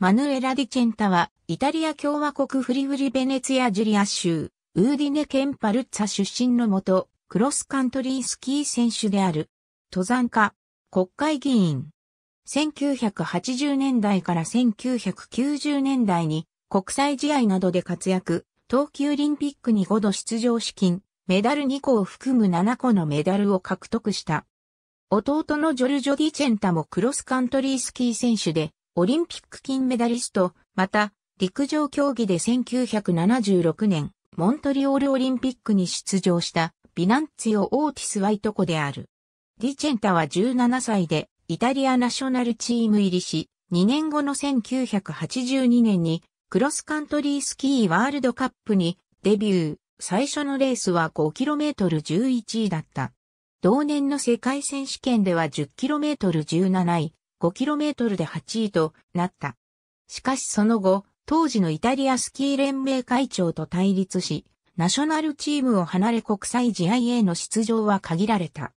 マヌエラ・ディチェンタは、イタリア共和国フリフリベネツィア・ジュリア州、ウーディネケンパルッツァ出身のもと、クロスカントリースキー選手である、登山家、国会議員。1980年代から1990年代に、国際試合などで活躍、冬季オリンピックに5度出場資金、メダル2個を含む7個のメダルを獲得した。弟のジョルジョ・ディチェンタもクロスカントリースキー選手で、オリンピック金メダリスト、また、陸上競技で1976年、モントリオールオリンピックに出場した、ビナンツィオ・オーティス・ワイトコである。ディチェンタは17歳で、イタリアナショナルチーム入りし、2年後の1982年に、クロスカントリースキーワールドカップにデビュー。最初のレースは 5km11 位だった。同年の世界選手権では 10km17 位、5km で8位となった。しかしその後、当時のイタリアスキー連盟会長と対立し、ナショナルチームを離れ国際試合への出場は限られた。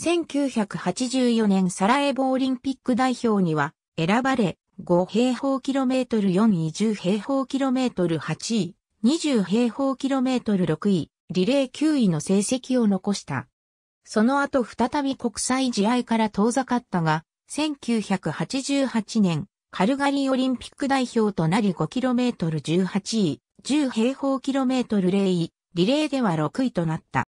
1984年サラエボオリンピック代表には選ばれ、5平方キロメートル4位10平方キロメートル8位、20平方キロメートル6位、リレー9位の成績を残した。その後再び国際試合から遠ざかったが、1988年、カルガリーオリンピック代表となり 5km18 位、10平方キロメートル0位、リレーでは6位となった。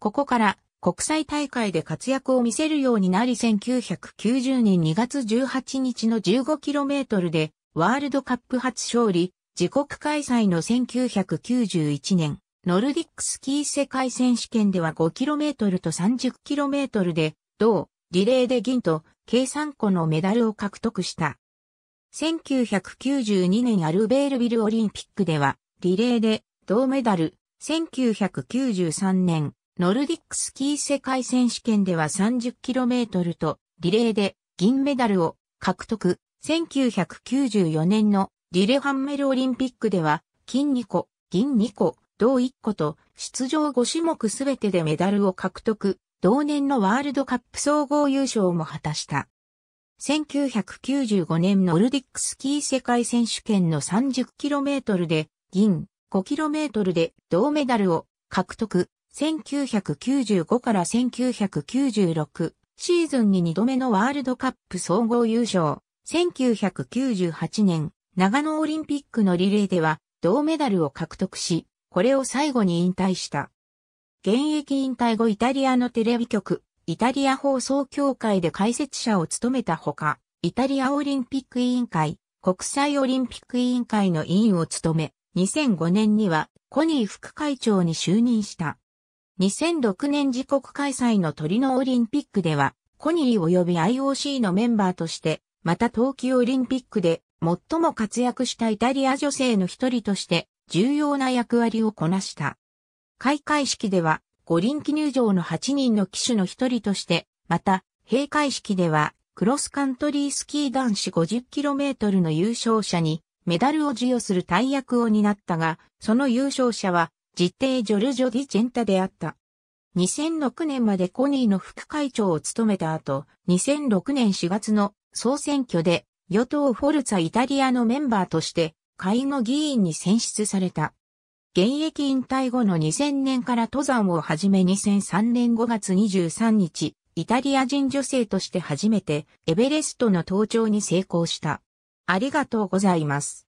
ここから国際大会で活躍を見せるようになり1990年2月18日の 15km でワールドカップ初勝利、自国開催の1991年、ノルディックスキー世界選手権では 5km と 30km で、同リレーで銀と計3個のメダルを獲得した。1992年アルベールビルオリンピックでは、リレーで銅メダル、1993年、ノルディックスキー世界選手権では 30km と、リレーで銀メダルを獲得。1994年のリレハンメルオリンピックでは、金2個、銀2個、銅1個と、出場5種目すべてでメダルを獲得。同年のワールドカップ総合優勝も果たした。1995年のオルディックスキー世界選手権の 30km で銀、5km で銅メダルを獲得。1995から1996シーズンに2度目のワールドカップ総合優勝。1998年長野オリンピックのリレーでは銅メダルを獲得し、これを最後に引退した。現役引退後イタリアのテレビ局、イタリア放送協会で解説者を務めたほか、イタリアオリンピック委員会、国際オリンピック委員会の委員を務め、2005年にはコニー副会長に就任した。2006年自国開催のトリノオリンピックでは、コニー及び IOC のメンバーとして、また冬季オリンピックで最も活躍したイタリア女性の一人として重要な役割をこなした。開会式では、五輪記入場の8人の騎手の一人として、また、閉会式では、クロスカントリースキー男子 50km の優勝者に、メダルを授与する大役を担ったが、その優勝者は、実定ジョルジョ・ディ・ジェンタであった。2006年までコニーの副会長を務めた後、2006年4月の総選挙で、与党フォルツァイタリアのメンバーとして、介護議員に選出された。現役引退後の2000年から登山を始め2003年5月23日、イタリア人女性として初めてエベレストの登頂に成功した。ありがとうございます。